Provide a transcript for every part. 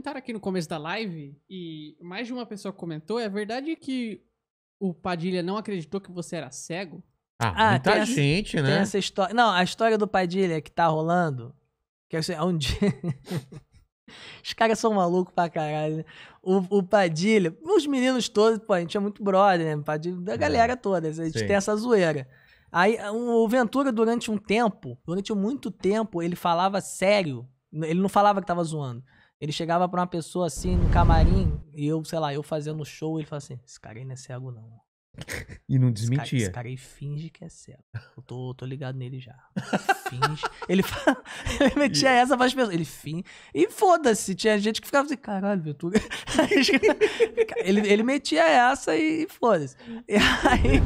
comentaram aqui no começo da live e mais de uma pessoa comentou. É verdade que o Padilha não acreditou que você era cego? Ah, ah muita tem gente, essa, né? Tem essa história. Não, a história do Padilha que tá rolando. Que assim, é um dia. Os caras são malucos pra caralho. Né? O, o, Padilha, os meninos todos, pô, a gente é muito brother, né? Padilha, da é. galera toda, a gente Sim. tem essa zoeira. Aí o Ventura, durante um tempo, durante muito tempo, ele falava sério. Ele não falava que tava zoando. Ele chegava pra uma pessoa assim, no camarim, e eu, sei lá, eu fazendo show, ele falava assim, esse cara aí não é cego não. E não desmentia. Esse cara, esse cara finge que é cego. Eu tô, tô ligado nele já. Ele finge. ele, fala, ele metia essa várias as pessoas. Ele finge. E foda-se, tinha gente que ficava assim, caralho, Ventura. ele, ele metia essa e, e foda-se. E aí,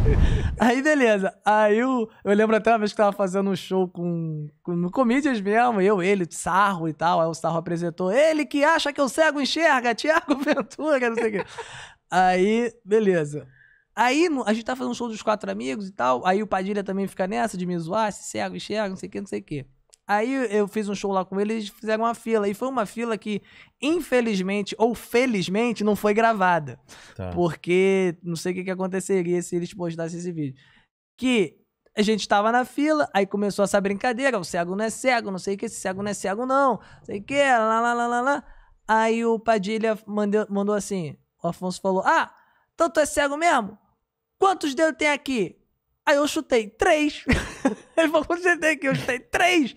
aí, beleza. Aí eu, eu lembro até uma vez que tava fazendo um show com, com no Comedians mesmo, eu, ele, Sarro e tal. Aí o Sarro apresentou, ele que acha que eu cego enxerga, Tiago Ventura, não sei o quê. Aí, beleza. Aí a gente tá fazendo um show dos quatro amigos e tal. Aí o Padilha também fica nessa de me zoar, se cego, enxerga, não sei o que, não sei o que. Aí eu fiz um show lá com ele, eles fizeram uma fila. E foi uma fila que, infelizmente ou felizmente, não foi gravada. Tá. Porque não sei o que, que aconteceria se eles postassem esse vídeo. Que a gente estava na fila, aí começou essa brincadeira: o cego não é cego, não sei o que, esse cego não é cego, não, não sei o que, lá, lá, lá, lá, lá. Aí o Padilha mandou, mandou assim: o Afonso falou: Ah, então tu é cego mesmo? quantos dedos tem aqui? Aí eu chutei três. Ele falou, quantos dedos tem aqui? Eu chutei três.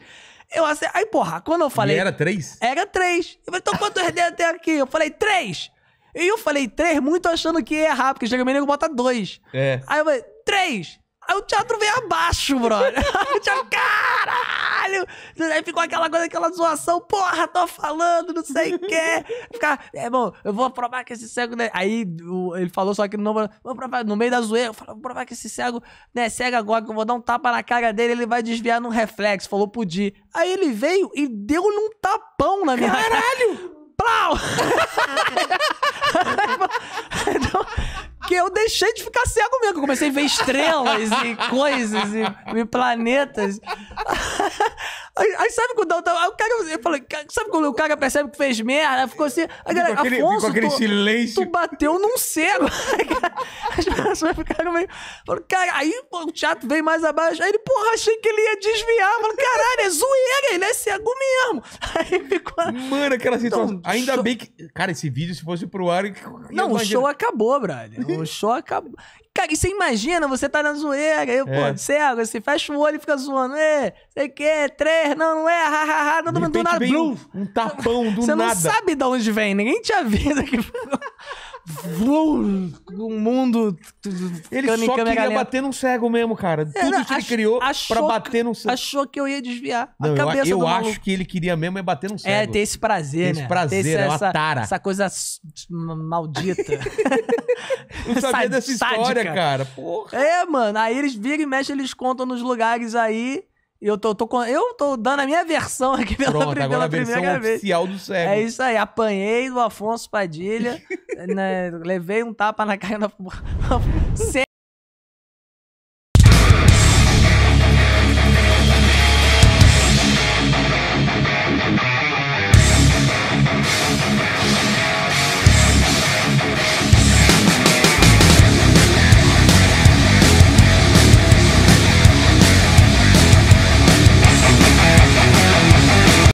Eu Aí, porra, quando eu falei. E era três? Era três. Eu falei, então quantos dedos tem aqui? Eu falei, três. E eu falei três, muito achando que ia errar, porque geralmente nego bota dois. É. Aí eu falei, três. Aí o teatro veio abaixo, brother. Aí o teatro, cara! caralho! Aí ficou aquela coisa, aquela zoação, porra, tô falando, não sei o quê. Ficar, é bom, eu vou provar que esse cego. Né? Aí o, ele falou só que não vou provar, no meio da zoeira, eu falei, vou provar que esse cego, né, cego agora, que eu vou dar um tapa na cara dele, ele vai desviar num reflexo. Falou, podia. Aí ele veio e deu-lhe um tapão na minha Caralho! Cara. Plau! que eu deixei de ficar cego mesmo. Eu comecei a ver estrelas e coisas e, planetas. aí, sabe quando eu, eu quero. Eu falei, Sabe quando o cara percebe que fez merda? Ficou assim. A galera, ficou aquele, Afonso, aquele tu, silêncio. Tu bateu num cego. As pessoas ficaram meio. cara, aí pô, o teatro veio mais abaixo. Aí ele, porra, achei que ele ia desviar. mano caralho, é zoeira, ele é cego mesmo. Aí ficou. Mano, aquela então, situação. Então, ainda show... bem que. Cara, esse vídeo, se fosse pro ar. Não, o show acabou, brother. O show acabou. Cara, e você imagina, você tá na zoeira, aí, é. pô, cego, assim, fecha o olho e fica zoando, é, sei que, três, não, não é, ha, ha, ha, não, do, nada, Um, um tapão do você nada. Você não sabe de onde vem, ninguém te avisa que... Vlum, mundo ele só é queria galera. bater num cego mesmo, cara. É, Tudo não, que ach, ele criou pra bater num cego. Achou que eu ia desviar não, a cabeça eu, eu do maluco. Eu acho que ele queria mesmo é bater num é, cego. É, ter esse prazer, ter né? esse prazer, ter esse, é essa, tara. Essa coisa maldita. Não sabia dessa história, sádica. cara. Porra. É, mano. Aí eles viram e mexem, eles contam nos lugares aí. E eu tô, tô, eu tô dando a minha versão aqui pela, Pronto, primeira, agora a versão vez. oficial do cego. É isso aí, apanhei do Afonso Padilha, né, levei um tapa na cara da...